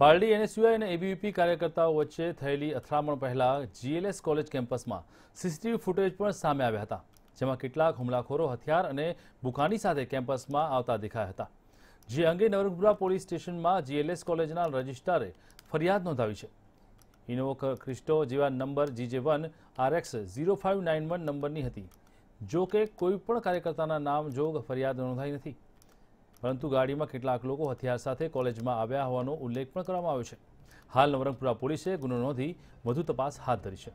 Pardi NSUI અને ABVP કાર્યકર્તાઓ વચ્ચે થયેલી અથડામણ પહેલા જીએલએસ કોલેજ કેમ્પસમાં સીસીટીવી ફૂટેજ પણ સામે આવ્યા હતા જેમાં કેટલાક હુમલાખોરો હથિયાર અને બુકાની સાથે કેમ્પસમાં આવતા દેખાયા હતા જે અંગે નવરંગપુરા પોલીસ સ્ટેશનમાં જીએલએસ કોલેજના રજિસ્ટ્રારે ફરિયાદ નોંધાવી છે ઇનોવો ક્રિસ્ટો જેવા number GJ one RX zero five nine one નંબરની હતી જો કે કોઈપણ કાર્યકર્તાના નામ જોગ ફરિયાદ નોંધાઈ નથી પરંતુ ગાડીમાં કેટલાક લોકો હથિયાર સાથે કોલેજમાં આવ્યા હોવાનો ઉલ્લેખ પણ કરવામાં આવ્યો છે હાલ નવરંગપુરા પોલીસે ગુનો નોંધી વધુ તપાસ હાથ ધરી છે